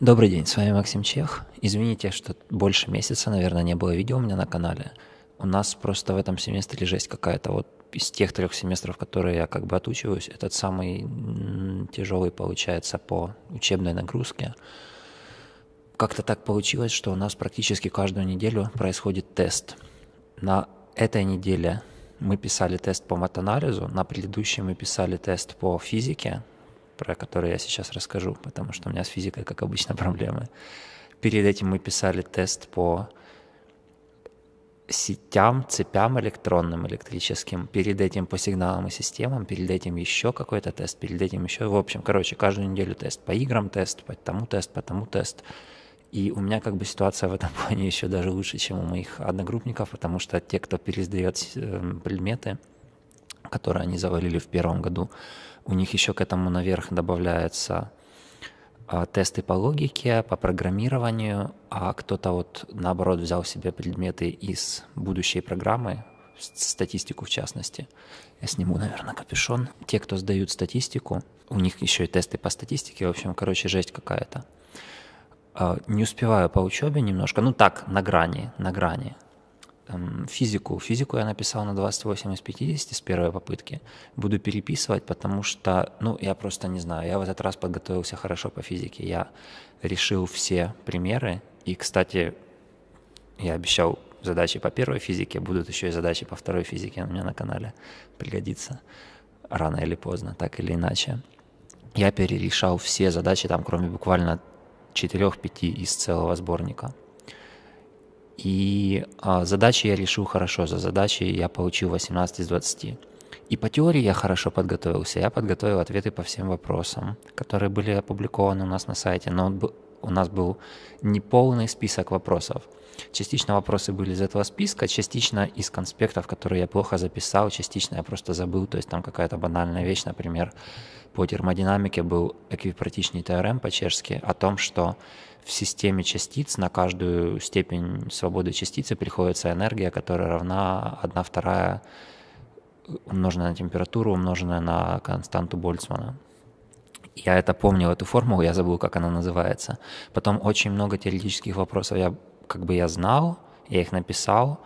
Добрый день, с вами Максим Чех. Извините, что больше месяца, наверное, не было видео у меня на канале. У нас просто в этом семестре жесть какая-то. Вот из тех трех семестров, которые я как бы отучиваюсь, этот самый тяжелый получается по учебной нагрузке. Как-то так получилось, что у нас практически каждую неделю происходит тест. На этой неделе мы писали тест по матанализу, на предыдущей мы писали тест по физике, про который я сейчас расскажу, потому что у меня с физикой, как обычно, проблемы. Перед этим мы писали тест по сетям, цепям электронным, электрическим, перед этим по сигналам и системам, перед этим еще какой-то тест, перед этим еще, в общем, короче, каждую неделю тест по играм, тест по тому тест, по тому тест. И у меня как бы ситуация в этом плане еще даже лучше, чем у моих одногруппников, потому что те, кто пересдает э, предметы, которые они завалили в первом году, у них еще к этому наверх добавляются а, тесты по логике, по программированию, а кто-то вот наоборот взял себе предметы из будущей программы, статистику в частности. Я сниму, наверное, капюшон. Те, кто сдают статистику, у них еще и тесты по статистике, в общем, короче, жесть какая-то. А, не успеваю по учебе немножко, ну так, на грани, на грани. Эм, физику. Физику я написал на 28 из 50 с первой попытки. Буду переписывать, потому что, ну, я просто не знаю. Я в этот раз подготовился хорошо по физике. Я решил все примеры. И, кстати, я обещал задачи по первой физике, будут еще и задачи по второй физике у меня на канале. Пригодится рано или поздно, так или иначе. Я перерешал все задачи там, кроме буквально 4-5 из целого сборника. И а, задачи я решил хорошо, за задачи я получил 18 из 20. И по теории я хорошо подготовился, я подготовил ответы по всем вопросам, которые были опубликованы у нас на сайте, но у нас был неполный список вопросов. Частично вопросы были из этого списка, частично из конспектов, которые я плохо записал, частично я просто забыл, то есть там какая-то банальная вещь, например, по термодинамике был эквипаратичный теорем по-чешски о том, что в системе частиц на каждую степень свободы частицы приходится энергия, которая равна 1 вторая умноженная на температуру, умноженная на константу Больцмана. Я это помнил, эту формулу, я забыл, как она называется. Потом очень много теоретических вопросов я как бы я знал, я их написал,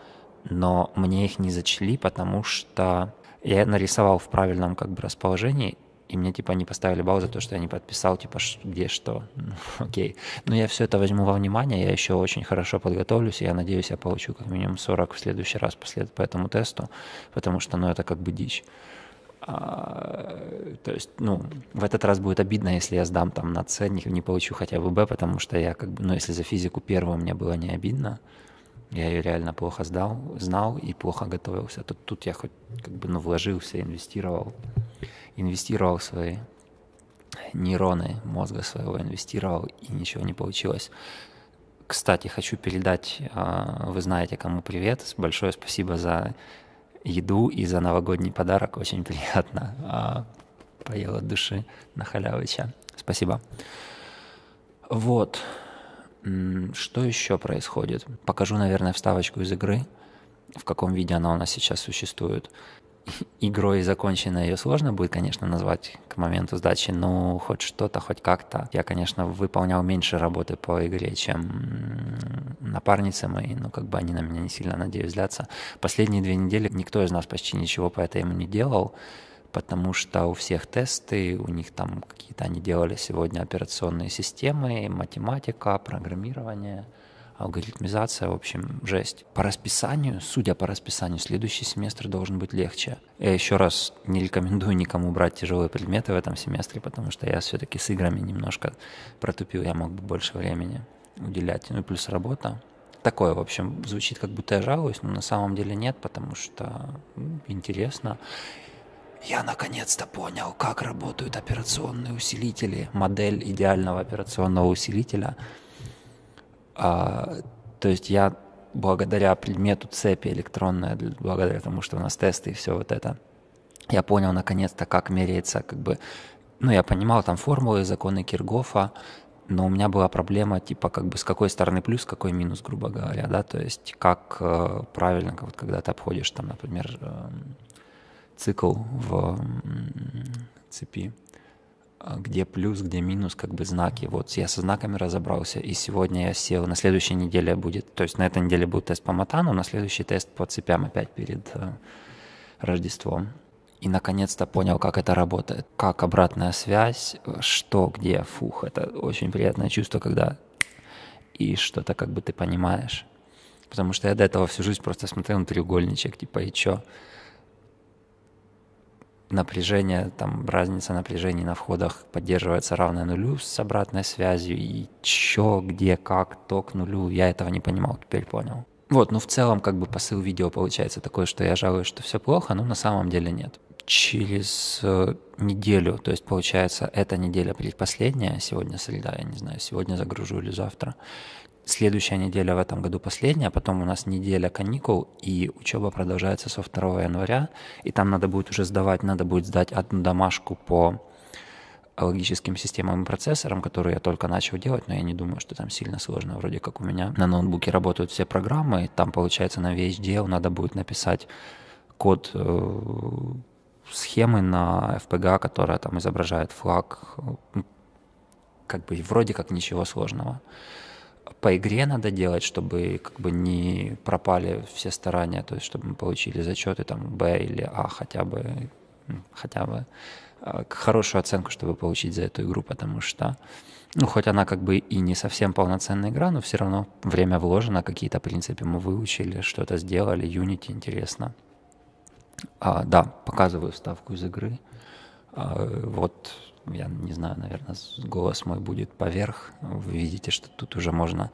но мне их не зачли, потому что я нарисовал в правильном как бы расположении, и мне типа не поставили балл за то, что я не подписал, типа где что. Окей. Но я все это возьму во внимание, я еще очень хорошо подготовлюсь, и я надеюсь, я получу как минимум 40 в следующий раз по, след... по этому тесту, потому что, ну, это как бы дичь. А, то есть, ну, в этот раз будет обидно, если я сдам там на С, не, не получу хотя бы Б, потому что я как бы, ну, если за физику первую мне было не обидно, я ее реально плохо сдал, знал и плохо готовился. Тут, тут я хоть как бы, ну, вложился, инвестировал, инвестировал свои нейроны мозга своего, инвестировал и ничего не получилось. Кстати, хочу передать, а, вы знаете, кому привет. Большое спасибо за еду и за новогодний подарок. Очень приятно. А, поел от души на халявыча. Спасибо. Вот. Что еще происходит? Покажу, наверное, вставочку из игры, в каком виде она у нас сейчас существует игрой закончена ее сложно будет, конечно, назвать к моменту сдачи, но хоть что-то, хоть как-то. Я, конечно, выполнял меньше работы по игре, чем напарницы мои, но ну, как бы они на меня не сильно, надеюсь, злятся. Последние две недели никто из нас почти ничего по этому не делал, потому что у всех тесты, у них там какие-то они делали сегодня операционные системы, математика, программирование — алгоритмизация, в общем, жесть. По расписанию, судя по расписанию, следующий семестр должен быть легче. Я еще раз не рекомендую никому брать тяжелые предметы в этом семестре, потому что я все-таки с играми немножко протупил, я мог бы больше времени уделять. Ну и плюс работа. Такое, в общем, звучит, как будто я жалуюсь, но на самом деле нет, потому что ну, интересно. Я наконец-то понял, как работают операционные усилители, модель идеального операционного усилителя – а, то есть я благодаря предмету цепи электронная, благодаря тому, что у нас тесты и все вот это, я понял наконец-то, как меряется, как бы, ну, я понимал там формулы, законы Киргофа, но у меня была проблема, типа, как бы с какой стороны плюс, какой минус, грубо говоря, да, то есть как э, правильно, вот когда ты обходишь там, например, э, цикл в э, цепи, а, где плюс, где минус, как бы знаки. Вот я со знаками разобрался, и сегодня я сел, на следующей неделе будет, то есть на этой неделе будет тест по матану, на следующий тест по цепям опять перед э, Рождеством. И наконец-то понял, как это работает, как обратная связь, что где, фух, это очень приятное чувство, когда и что-то как бы ты понимаешь. Потому что я до этого всю жизнь просто смотрел на треугольничек, типа, и чё? напряжение, там разница напряжений на входах поддерживается равная нулю с обратной связью, и чё, где, как, ток нулю, я этого не понимал, теперь понял. Вот, ну в целом как бы посыл видео получается такой, что я жалуюсь, что все плохо, но на самом деле нет. Через э, неделю, то есть получается эта неделя предпоследняя, сегодня среда, я не знаю, сегодня загружу или завтра, следующая неделя в этом году последняя, а потом у нас неделя каникул, и учеба продолжается со 2 января, и там надо будет уже сдавать, надо будет сдать одну домашку по логическим системам и процессорам, которые я только начал делать, но я не думаю, что там сильно сложно, вроде как у меня. На ноутбуке работают все программы, там, получается, на VHDL надо будет написать код э, схемы на FPGA, которая там изображает флаг, как бы вроде как ничего сложного по игре надо делать, чтобы как бы не пропали все старания, то есть чтобы мы получили зачеты там Б или А хотя бы, хотя бы а, хорошую оценку, чтобы получить за эту игру, потому что, ну, хоть она как бы и не совсем полноценная игра, но все равно время вложено, какие-то принципы мы выучили, что-то сделали, Unity интересно. А, да, показываю ставку из игры. А, вот я не знаю, наверное, голос мой будет поверх. Вы видите, что тут уже можно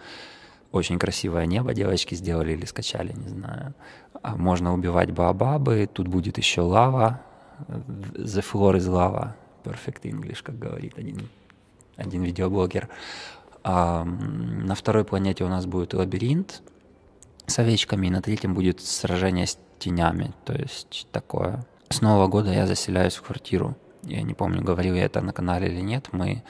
очень красивое небо девочки сделали или скачали, не знаю. А можно убивать баобабы, тут будет еще лава. Э, the floor is lava. Perfect English, как говорит один, один видеоблогер. А, на второй планете у нас будет лабиринт с овечками, и на третьем будет сражение с тенями, то есть такое. С Нового года я заселяюсь в квартиру я не помню, говорил я это на канале или нет, мы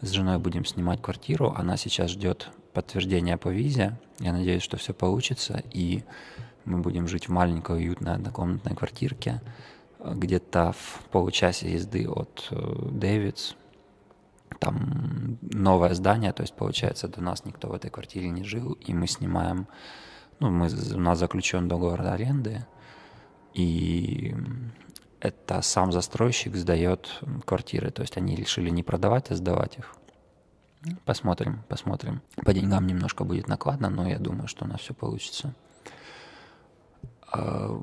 с женой будем снимать квартиру, она сейчас ждет подтверждения по визе, я надеюсь, что все получится, и мы будем жить в маленькой уютной однокомнатной квартирке, где-то в получасе езды от э, Дэвидс, там новое здание, то есть получается до нас никто в этой квартире не жил, и мы снимаем, ну, мы, у нас заключен договор аренды, и это сам застройщик сдает квартиры. То есть они решили не продавать, а сдавать их. Посмотрим, посмотрим. По деньгам немножко будет накладно, но я думаю, что у нас все получится. А,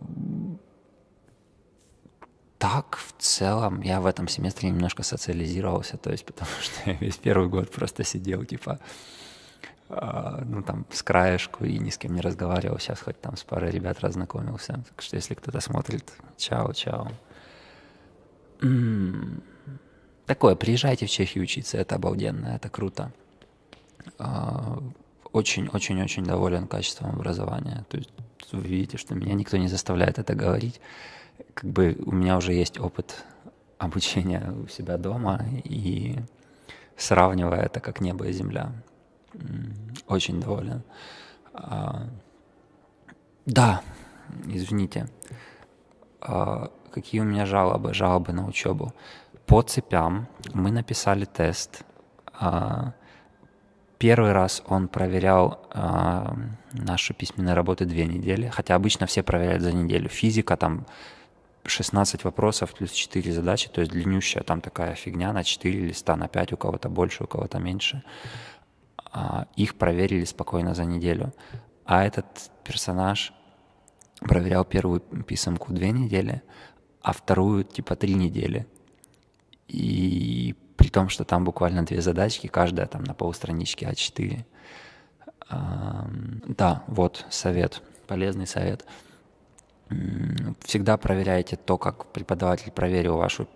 так, в целом, я в этом семестре немножко социализировался, то есть потому что я весь первый год просто сидел, типа, а, ну, там, с краешку и ни с кем не разговаривал. Сейчас хоть там с парой ребят разнакомился. Так что, если кто-то смотрит, чао-чао такое, приезжайте в Чехию учиться, это обалденно, это круто. А, очень-очень-очень доволен качеством образования. То есть вы видите, что меня никто не заставляет это говорить. Как бы у меня уже есть опыт обучения у себя дома, и сравнивая это как небо и земля. Очень доволен. А, да, извините. А, какие у меня жалобы, жалобы на учебу. По цепям мы написали тест. А, первый раз он проверял а, наши письменные работы две недели, хотя обычно все проверяют за неделю. Физика там 16 вопросов плюс 4 задачи, то есть длиннющая там такая фигня на 4 листа, на 5 у кого-то больше, у кого-то меньше. Их проверили спокойно за неделю. А этот персонаж проверял первую писанку две недели, а вторую типа три недели. И при том, что там буквально две задачки, каждая там на полстранички А4. Да, вот совет, полезный совет. Всегда проверяйте то, как преподаватель проверил вашу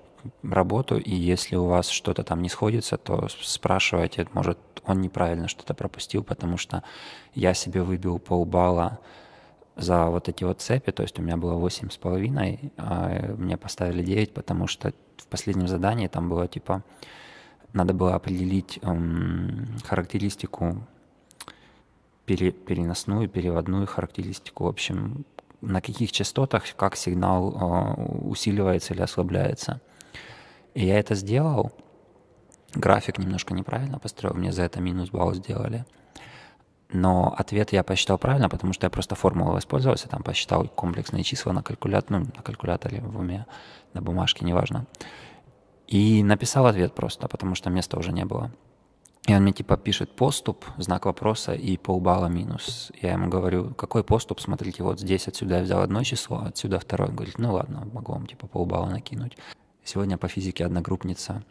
работу, и если у вас что-то там не сходится, то спрашивайте, может, он неправильно что-то пропустил, потому что я себе выбил полбалла за вот эти вот цепи, то есть у меня было восемь с половиной, а, мне поставили 9, потому что в последнем задании там было типа, надо было определить эм, характеристику пере, переносную, переводную характеристику, в общем, на каких частотах, как сигнал э, усиливается или ослабляется. И я это сделал. График немножко неправильно построил, мне за это минус балл сделали. Но ответ я посчитал правильно, потому что я просто формулу воспользовался, там посчитал комплексные числа на, калькулят... ну, на калькуляторе в уме, на бумажке, неважно. И написал ответ просто, потому что места уже не было. И он мне типа пишет поступ, знак вопроса и полбалла минус. Я ему говорю, какой поступ, смотрите, вот здесь отсюда я взял одно число, отсюда второе. Он говорит, ну ладно, могу вам типа полбалла накинуть. Сегодня по физике одногруппница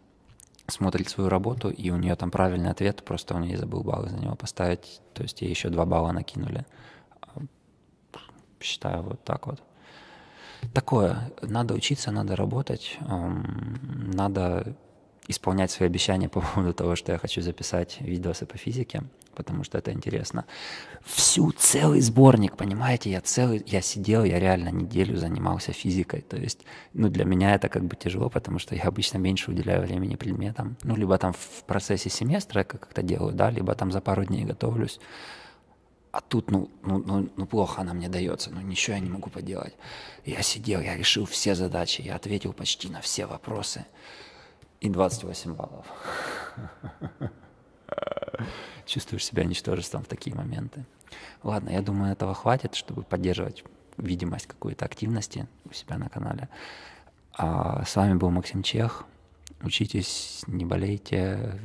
смотрит свою работу, и у нее там правильный ответ, просто он ей забыл баллы за него поставить, то есть ей еще два балла накинули. Считаю вот так вот. Такое. Надо учиться, надо работать, эм, надо исполнять свои обещания по поводу того, что я хочу записать видосы по физике, потому что это интересно. Всю целый сборник, понимаете, я целый, я сидел, я реально неделю занимался физикой, то есть, ну, для меня это как бы тяжело, потому что я обычно меньше уделяю времени предметам, ну, либо там в процессе семестра я как-то делаю, да, либо там за пару дней готовлюсь, а тут, ну, ну, ну, ну, плохо она мне дается, ну, ничего я не могу поделать. Я сидел, я решил все задачи, я ответил почти на все вопросы, и 28 баллов. Чувствуешь себя ничтожеством в такие моменты. Ладно, я думаю, этого хватит, чтобы поддерживать видимость какой-то активности у себя на канале. А с вами был Максим Чех. Учитесь, не болейте,